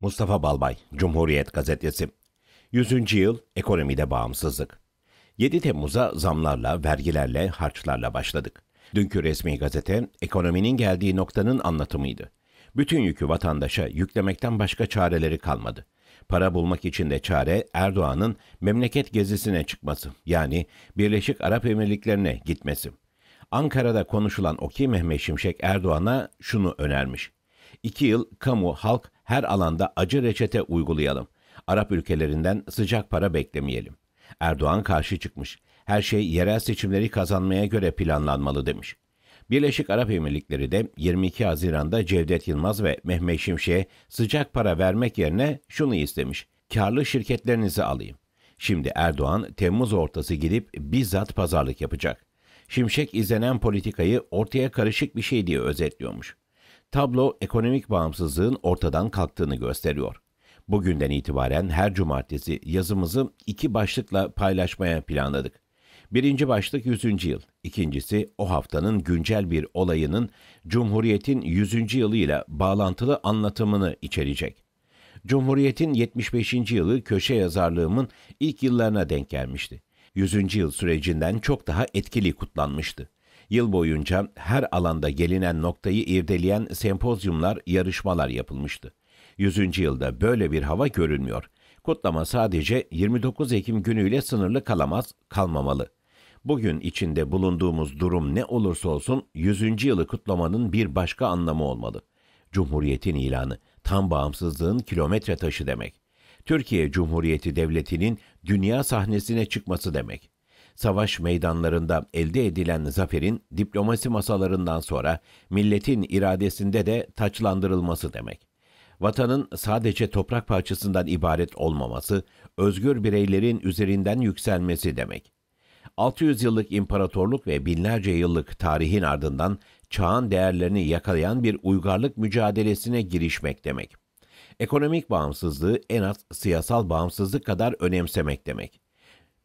Mustafa Balbay, Cumhuriyet Gazetesi 100. Yıl Ekonomide Bağımsızlık 7 Temmuz'a zamlarla, vergilerle, harçlarla başladık. Dünkü resmi gazete, ekonominin geldiği noktanın anlatımıydı. Bütün yükü vatandaşa yüklemekten başka çareleri kalmadı. Para bulmak için de çare Erdoğan'ın memleket gezisine çıkması, yani Birleşik Arap Emirlikleri'ne gitmesi. Ankara'da konuşulan Oki Mehmet Şimşek Erdoğan'a şunu önermiş. İki yıl kamu, halk her alanda acı reçete uygulayalım. Arap ülkelerinden sıcak para beklemeyelim. Erdoğan karşı çıkmış. Her şey yerel seçimleri kazanmaya göre planlanmalı demiş. Birleşik Arap Emirlikleri de 22 Haziran'da Cevdet Yılmaz ve Mehmet Şimşek'e sıcak para vermek yerine şunu istemiş. Karlı şirketlerinizi alayım. Şimdi Erdoğan Temmuz ortası gidip bizzat pazarlık yapacak. Şimşek izlenen politikayı ortaya karışık bir şey diye özetliyormuş. Tablo ekonomik bağımsızlığın ortadan kalktığını gösteriyor. Bugünden itibaren her cumartesi yazımızı iki başlıkla paylaşmaya planladık. Birinci başlık 100. yıl, ikincisi o haftanın güncel bir olayının Cumhuriyet'in 100. yılıyla bağlantılı anlatımını içerecek. Cumhuriyet'in 75. yılı köşe yazarlığımın ilk yıllarına denk gelmişti. 100. yıl sürecinden çok daha etkili kutlanmıştı. Yıl boyunca her alanda gelinen noktayı irdeleyen sempozyumlar, yarışmalar yapılmıştı. Yüzüncü yılda böyle bir hava görünmüyor. Kutlama sadece 29 Ekim günüyle sınırlı kalamaz, kalmamalı. Bugün içinde bulunduğumuz durum ne olursa olsun 100. yılı kutlamanın bir başka anlamı olmalı. Cumhuriyetin ilanı, tam bağımsızlığın kilometre taşı demek. Türkiye Cumhuriyeti Devleti'nin dünya sahnesine çıkması demek savaş meydanlarında elde edilen zaferin diplomasi masalarından sonra milletin iradesinde de taçlandırılması demek. Vatanın sadece toprak parçasından ibaret olmaması, özgür bireylerin üzerinden yükselmesi demek. 600 yıllık imparatorluk ve binlerce yıllık tarihin ardından çağın değerlerini yakalayan bir uygarlık mücadelesine girişmek demek. Ekonomik bağımsızlığı en az siyasal bağımsızlık kadar önemsemek demek.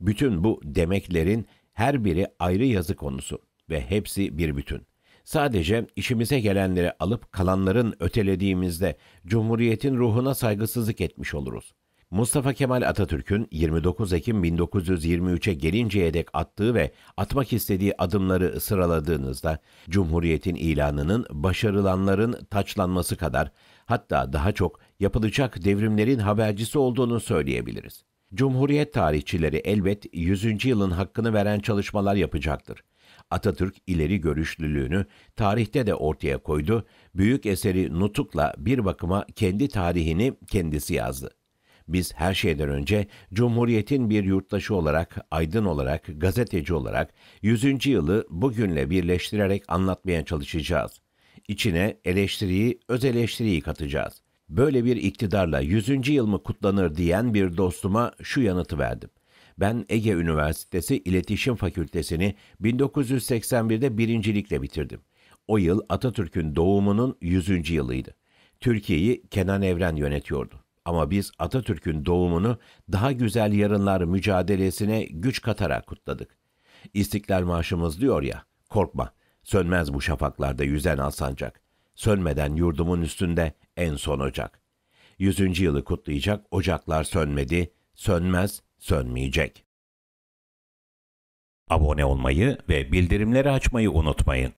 Bütün bu demeklerin her biri ayrı yazı konusu ve hepsi bir bütün. Sadece işimize gelenleri alıp kalanların ötelediğimizde Cumhuriyet'in ruhuna saygısızlık etmiş oluruz. Mustafa Kemal Atatürk'ün 29 Ekim 1923'e gelinceye dek attığı ve atmak istediği adımları sıraladığınızda Cumhuriyet'in ilanının başarılanların taçlanması kadar hatta daha çok yapılacak devrimlerin habercisi olduğunu söyleyebiliriz. Cumhuriyet tarihçileri elbet 100. yılın hakkını veren çalışmalar yapacaktır. Atatürk ileri görüşlülüğünü tarihte de ortaya koydu, büyük eseri Nutuk'la bir bakıma kendi tarihini kendisi yazdı. Biz her şeyden önce Cumhuriyet'in bir yurttaşı olarak, aydın olarak, gazeteci olarak 100. yılı bugünle birleştirerek anlatmaya çalışacağız. İçine eleştiriyi, öz eleştiriyi katacağız. Böyle bir iktidarla 100. yıl mı kutlanır diyen bir dostuma şu yanıtı verdim. Ben Ege Üniversitesi İletişim Fakültesini 1981'de birincilikle bitirdim. O yıl Atatürk'ün doğumunun 100. yılıydı. Türkiye'yi Kenan Evren yönetiyordu. Ama biz Atatürk'ün doğumunu daha güzel yarınlar mücadelesine güç katarak kutladık. İstiklal Marşımız diyor ya, korkma, sönmez bu şafaklarda yüzen alsancak. Sönmeden yurdumun üstünde en son ocak. Yüzüncü yılı kutlayacak ocaklar sönmedi, sönmez, sönmeyecek. Abone olmayı ve bildirimleri açmayı unutmayın.